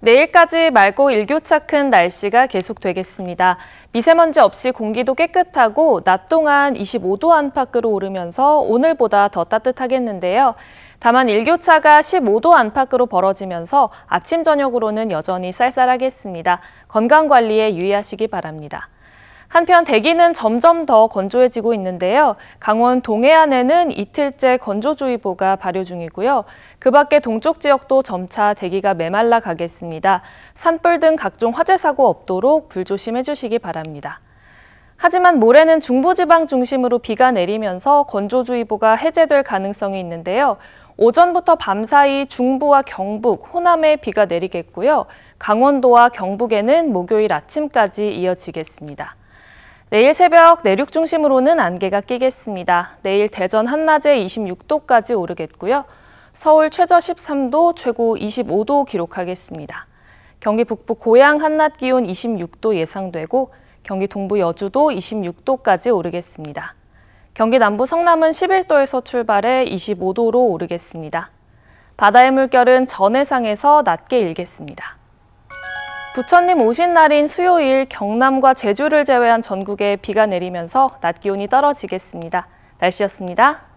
내일까지 맑고 일교차 큰 날씨가 계속되겠습니다. 미세먼지 없이 공기도 깨끗하고 낮 동안 25도 안팎으로 오르면서 오늘보다 더 따뜻하겠는데요. 다만 일교차가 15도 안팎으로 벌어지면서 아침 저녁으로는 여전히 쌀쌀하겠습니다. 건강 관리에 유의하시기 바랍니다. 한편 대기는 점점 더 건조해지고 있는데요. 강원 동해안에는 이틀째 건조주의보가 발효 중이고요. 그 밖에 동쪽 지역도 점차 대기가 메말라 가겠습니다. 산불 등 각종 화재 사고 없도록 불조심해 주시기 바랍니다. 하지만 모레는 중부지방 중심으로 비가 내리면서 건조주의보가 해제될 가능성이 있는데요. 오전부터 밤사이 중부와 경북, 호남에 비가 내리겠고요. 강원도와 경북에는 목요일 아침까지 이어지겠습니다. 내일 새벽 내륙 중심으로는 안개가 끼겠습니다. 내일 대전 한낮에 26도까지 오르겠고요. 서울 최저 13도, 최고 25도 기록하겠습니다. 경기 북부 고양 한낮 기온 26도 예상되고 경기 동부 여주도 26도까지 오르겠습니다. 경기 남부 성남은 11도에서 출발해 25도로 오르겠습니다. 바다의 물결은 전해상에서 낮게 일겠습니다. 부처님 오신 날인 수요일 경남과 제주를 제외한 전국에 비가 내리면서 낮 기온이 떨어지겠습니다. 날씨였습니다.